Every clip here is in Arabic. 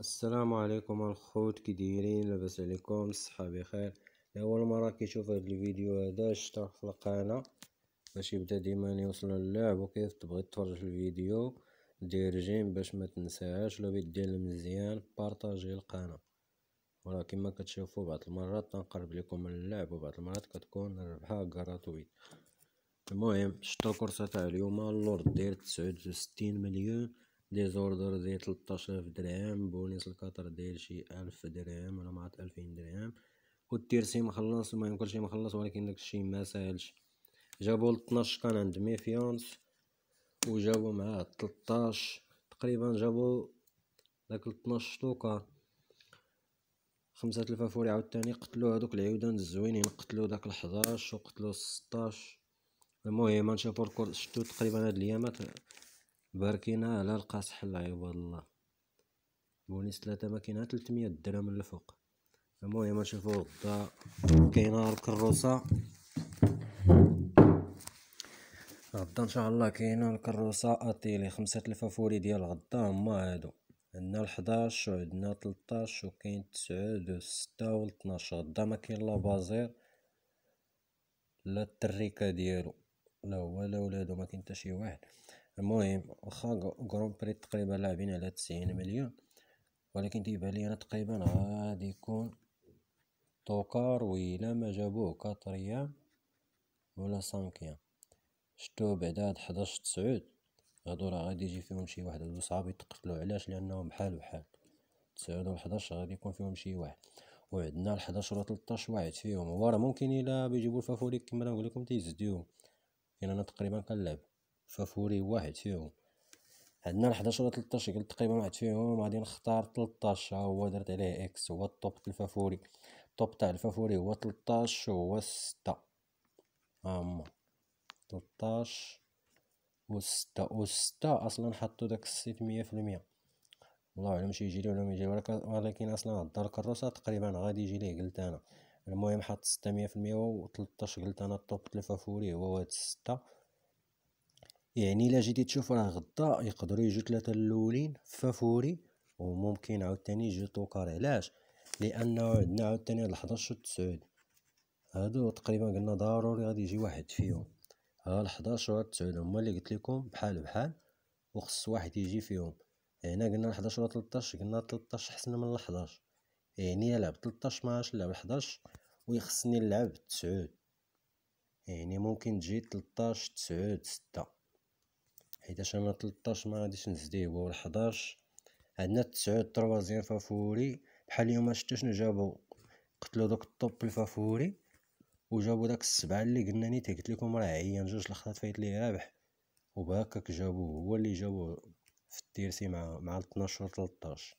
السلام عليكم الخوت كي دايرين لاباس عليكم الصحه بخير لاول مره كيشوف هاد الفيديو هذا اشترك في القناه باش يبدا ديما يوصل اللعب وكيف تبغي تفرج الفيديو دير جيم باش ما تنساهاش لو دير مزيان بارطاجي القناه ولا كما كتشوفوا بعض المرات تنقرب لكم اللعب وبعض المرات كتكون الربحه غراتوي المهم شتو كورسة تاع اليوم اللورد داير 69 مليون دي زوردر ديال 13000 درهم بونيس الكاطر ديال شي ألف درهم ولا مع ألفين درهم والتيرسي مخلص المهم كلشي مخلص ولكن داكشي ما ساهلش جابو 12 كان عند ميفيونس وجابوا معاه 13 تقريبا جابو داك 12 شطوكة 5000 فوري عاوتاني قتلو هذوك العيودان الزوينين قتلو داك الحداش وقتلوا 16 المهم غنشوفو الكور شتو تقريبا هاد اليامات باركينا على القاصح حل عباد الله بونيس ثلاثة ماكينة تلتمية درهم الفوق المهم نشوفو غدا كاينة الكروسة غدا ان شاء الله كاينة الكروسة اتيلي خمسة الفافوري ديال غدا هما هادو عندنا الحداش وعندنا تلطاش وكاين تسعود ستة و لطناش غدا مكاين لا بازير لا التريكة ديالو لا هو لا ولادو مكاين حتى شي واحد المهم واخا جروب بري تقريبا لاعبين على تسعين مليون ولكن تيبان لي انا تقريبا غادي يكون طوكار ويلا ما جابوه كاتريا ولا سانكيا شتو بعدا حداش تسعود هادو راه غادي يجي فيهم شي واحد هادو صعاب يتقتلو علاش لانهم بحال بحال تسعود و 11 غادي يكون فيهم شي واحد وعندنا 11 و 13 واحد فيهم هو راه ممكن الا بيجيبو الفافوريك كما نقول لكم تيزديو كاين يعني انا تقريبا كنلعب فافوري واحد فيهم عندنا 11 ولا 13 قلت تقريبا واحد فيهم غادي نختار 13 ها هو درت عليه اكس هو الطوب تاع الفافوري الطوب تاع الفافوري هو 13 هو 6 ها هما 13 و 6 و 6 اصلا حطوا داك السيت 100% والله اعلم شي يجي ليه ولا ما يجي ولكن اصلا الدار الكروسه تقريبا غادي يجي ليه قلت انا المهم حط 600% و 13 قلت انا الطوب تاع الفافوري هو هاد 6 يعني الا جيتي تشوف راه غدا يقدروا يجوا ثلاثه الاولين فافوري وممكن عاوتاني يجوا توكار علاش لانه عندنا عاوتاني هاد 11 و 9 هادو تقريبا قلنا ضروري غادي يجي واحد فيهم ها 11 و 9 هما اللي قلت لكم بحال بحال وخص واحد يجي فيهم هنا قلنا 11 و 13 قلنا 13 احسن من 11 يعني نلعب 13 ما لعب 11 ويخصني نلعب 9 يعني ممكن تجي 13 9 6 حيت انا 13 ما غاديش نزديه هو 11 عندنا 9 تروازيام فافوري بحال اليوم شتا شنو جابو قتلوا دوك الطوب الفافوري وجابوا داك السبعة اللي قلنا نيت قلت لكم راه عيان جوج لخطات فايت ليه رابح وبهكاك جابوه هو اللي جابوه في التيرسي مع مع 12 و 13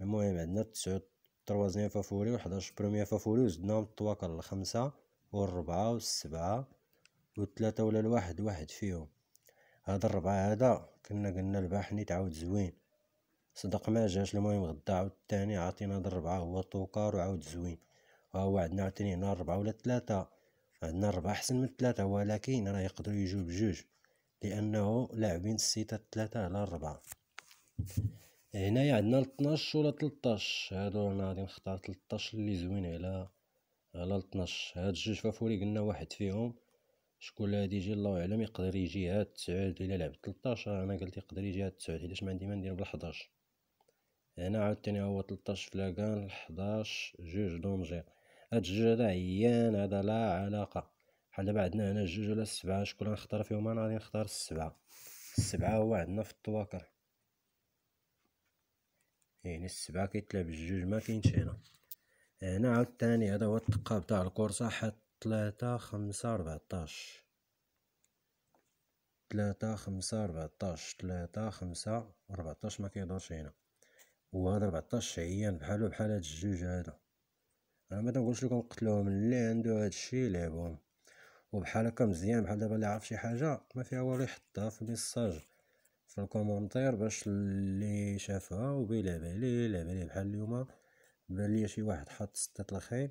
المهم عندنا 9 تروازيام فافوري و 11 بروميير فافوري وزدناهم الطواكل الخمسة والربعة والسبعة والثلاثة ولا الواحد واحد فيهم هاد الربعة هذا كنا قلنا الباحني تعاود زوين صدق ما جاش المهم غدا عاود الثاني عاطينا هاد الربعة هو توكار وعاود زوين ها هو عندنا عاوتاني هنا ربعة ولا ثلاثة عندنا ربعة أحسن من ثلاثة ولكن راه يقدرو يجو بجوج لأنه لاعبين ستة ثلاثة على ربعة هنايا عندنا 12 ولا 13 هادو انا غادي نختار 13 اللي زوين على على 12 هاد الجوج فافوري قلنا واحد فيهم شكون اللي غادي يجي الله اعلم يقدر يجي هاد التسعود الى لعب 13 انا قلت يقدر يجي هاد التسعود حيتاش ما عندي ما ندير بال 11 هنا عاوتاني هو 13 فلاكان 11 جوج دونجي هاد الجوج هذا عيان هذا لا علاقه بحال دابا عندنا هنا جوج ولا سبعه شكون غنختار فيهم انا غادي نختار السبعه السبعه هو عندنا في الطواكر يعني السبعه كيتلعب جوج ما كاينش هنا هنا عاوتاني هذا هو التقاب تاع الكورسه حط تلاتة خمسة ربعتاش تلاتة خمسة ربعتاش تلاتة خمسة ربعتاش مكيهدرش هنا وهاد ربعتاش عيان بحالو بحال هاد الجوج هادا انا متنقولش لكم قتلوهم اللي عندو هادشي يلعبوهم وبحال هكا مزيان بحال دابا اللي عارف شي حاجه ما فيها والو يحطها في الميساج في الكومونتير باش اللي شافها وبيلعب عليه يلعب عليه بحال اليوم بان ليا شي واحد حط ستة الخيل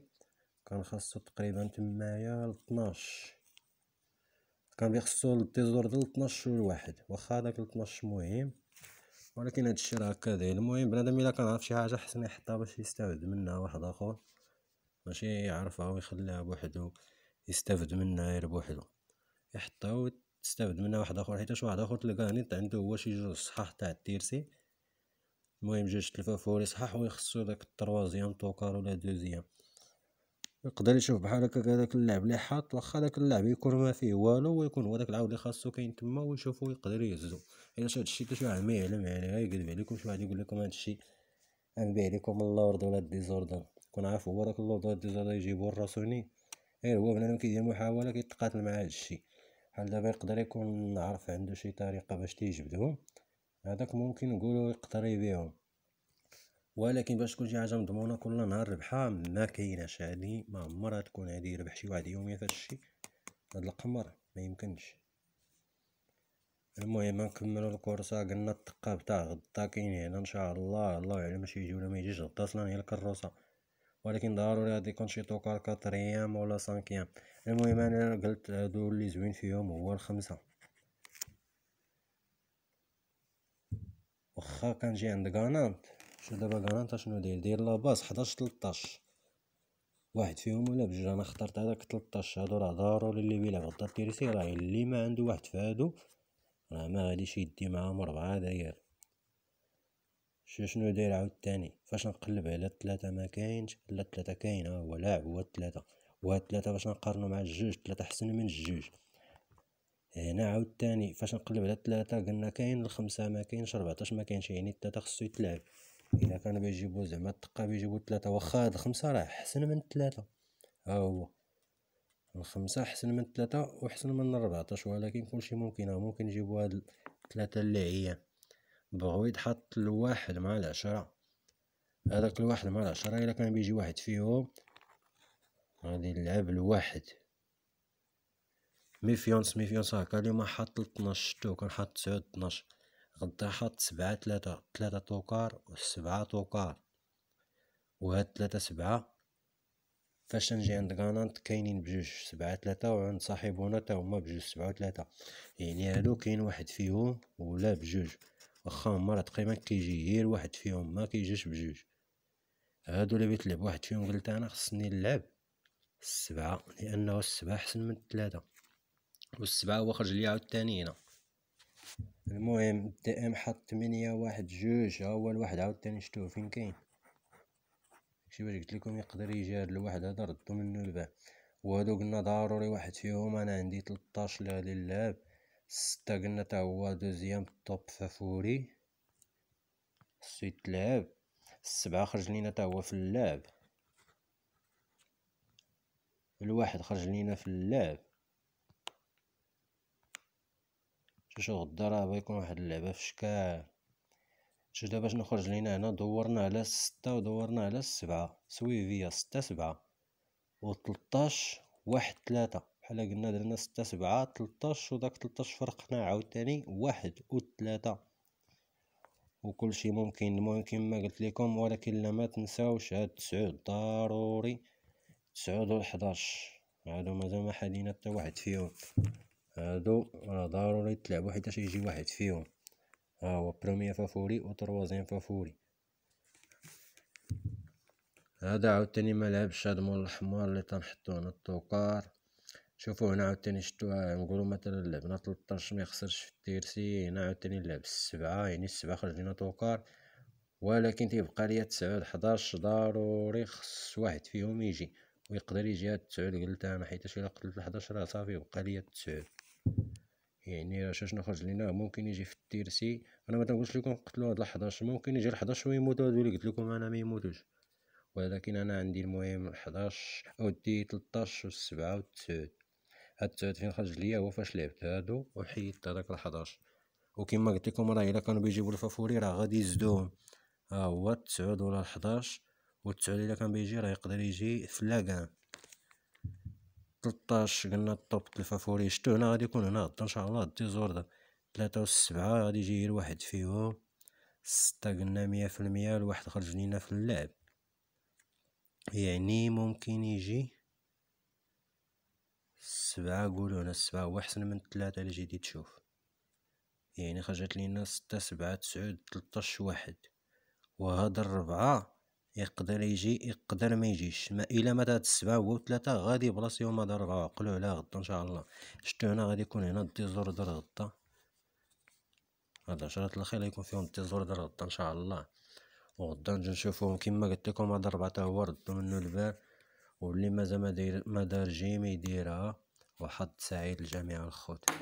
كان خاصو تقريبا تمايا لطناش كان بيخصو التيزور ديال 12 والواحد واخا داك 12 مهم ولكن هادشي راه هكا داير المهم بنادم الا كان عارف شي حاجه حسن يحطها باش يستافد منها واحد اخر ماشي يعرفها ويخليها بوحدو يستافد منها غير بوحدو يحطها وتستافد منها واحد اخر حيتاش واحد اخر تلقاه نيت عنده هو شي جوج صحاح تاع التيرسي المهم جوج تلفافوري صحاح ويخصو داك التروازيام توكار ولا دوزيام يقدر يشوف بحال هكاك هذاك اللاعب اللي حاط واخا داك اللاعب يكون ما فيه والو ويكون هو داك العاود اللي خاصو كاين تما ويشوفو يقدر يهزو الا هادشي الشيء شي واحد ما يعلم يعني غيكذب عليكم شي واحد يقول لكم هذا غنبيع لكم اللورد ولا الديزوردر كون عارف هو داك اللورد ولا الديزوردر يجيبو الراسوني غير هو بنادم كيدير محاوله كيتقاتل مع هادشي بحال دابا يقدر يكون عارف عنده شي طريقه باش تيجبدهم هذاك ممكن نقولوا يقدر يبيعهم ولكن باش تكون شي حاجه مضمونه كل نهار ربحها ما كايناش هادي ما عمرها تكون هادي ربح شي واحد يوميا فهادشي هاد القمر ما يمكنش المهم نكملوا الكورسه قلنا الثقاب تاع غدا كاين هنا ان شاء الله الله اعلم واش يجي ولا ما يجيش غدا اصلا هي الكروسه ولكن ضروري غادي يكون شي توكار كاتريام ولا سانكيام المهم انا قلت هادو اللي زوين فيهم هو الخمسه واخا كان جي عند غانانت شوف دابا هنا شنو داير داير لاباس حداش تلطاش واحد فيهم ولا بجوج انا اخترت هذاك 13 هادو راه ضروري اللي بيلعب الدار تيريسي راه اللي ما عنده واحد فهادو راه ما غاديش يدي معاهم ربعة داير شو شنو داير عاوتاني فاش نقلب على تلاتة ما كاينش لا تلاتة كاين ها هو لاعب هو الثلاثة وهاد تلاتة باش نقارنو مع الجوج تلاتة حسن من الجوج هنا عاوتاني فاش نقلب على تلاتة قلنا كاين الخمسة ما كاينش 14 ما كاينش يعني تلاتة خصو يتلعب الا كانوا بيجيبوا زعما الدقه بيجيبوا ثلاثه واخا هاد الخمسه راه احسن من ثلاثه ها هو الخمسه احسن من ثلاثه واحسن من 14 ولكن كلشي ممكن ممكن يجيبوا هاد ثلاثه اللي عيان بغويد حط الواحد مع العشره هذاك الواحد مع العشره الا كان بيجي واحد فيهم غادي نلعب الواحد ميفيونس ميفيونس هكا اليوم حاط 12 تو كان حاط 9 12 غداحط سبعة تلاتة تلاتة توكار وسبعة توكار وهاد تلاتة سبعة فاش نجي عند غانانت كاينين بجوج سبعة تلاتة وعند صاحبنا تا هما بجوج سبعة وتلاتة يعني هادو كاين واحد فيهم ولا بجوج واخا هما راه تقريبا كيجي غير واحد فيهم ما كيجيش بجوج هادو اللي بغيت نلعب واحد فيهم قلت انا خصني نلعب السبعة لانه السبعة احسن من التلاتة والسبعة هو خرج ليا عاوتاني هنا المهم ام حط تمنية واحد جوج ها هو الواحد عاوتاني شتوه فين كاين داكشي باش لكم يقدر يجي هاد الواحد هذا ردو منو الباب وهادو قلنا ضروري واحد فيهم انا عندي 13 اللي غادي نلعب ستة قلنا تا هو دوزيام توب فافوري خصو يتلعب السبعة خرج لينا تا هو في اللعب الواحد خرج لينا في اللعب شوف غدا راه يكون واحد اللعبة في شكاع شوف دابا شنو خرج لينا هنا دورنا على ستة ودورنا على السبعة سويفية ستة سبعة وتلطاش واحد تلاتة بحال قلنا درنا ستة سبعة تلطاش وداك تلطاش فرقنا عاوتاني واحد و تلاتة وكلشي ممكن المهم كما قلت لكم ولكن لا ما تنساوش هاد تسعود ضروري تسعود و الحداش هادو مازال ما حدينا حتى واحد فيهم هادو راه ضروري تلعبو حيتاش يجي واحد فيهم ها هو بروميير فافوري و تروازيام فافوري هادا عاوتاني ملعبش هاد مول الحمار لي تنحطو هنا الطوكار شوفو هنا عاوتاني شتو نقولو مثلا لعبنا تلطاش ميخسرش في التيرسي هنا عاوتاني لعب السبعة يعني السبعة خرج لنا طوكار ولكن تيبقى ليا تسعة حداش ضروري خص واحد فيهم يجي ويقدر يجي هاد التسعود قلتها انا حيتاش الا قتلت الحداش راه صافي بقى ليا التسعود يعني راه شاش نخرج لينا ممكن يجي في التيرسي انا ما تنقولش لكم قتلوا هاد 11 ممكن يجي ل 11 ويموتوا هادو اللي قلت لكم انا ما يموتوش ولكن انا عندي المهم 11 او دي 13 و 7 و 9 هاد 9 فين خرج ليا هو فاش لعبت هادو وحيدت هذاك ال 11 وكما قلت لكم راه الا كانوا بيجيبوا الفافوري راه غادي يزدوهم ها هو 9 ولا 11 و 9 الا كان بيجي راه يقدر يجي ثلاثه تلطاش قلنا الطوب الفافوري شتو هنا غادي يكون هنا هدا ان شاء الله الديزوردر تلاتة و سبعة غادي يجي الواحد فيهم ستة قلنا مية في المية الواحد خرج لينا في اللعب يعني ممكن يجي سبعة قولو هنا سبعة هو أحسن من تلاتة اللي جيتي تشوف يعني خرجت لينا ستة سبعة تسعود تلطاش واحد وهاد الربعة يقدر يجي يقدر ما يجيش ما الا مات هاد السبعه هو ثلاثة غادي بلاصي يوم دار قلو على غدا ان شاء الله شتو هنا غادي يكون هنا الديزور دار غدا هاد عشرة الاخير يكون فيهم الديزور دار غدا ان شاء الله وغدا نجي نشوفوهم كيما قلت لكم هاد الربعه تا هو ردو منو البار واللي مازال ما داير ما دار جيم يديرها وحظ سعيد لجميع الخوت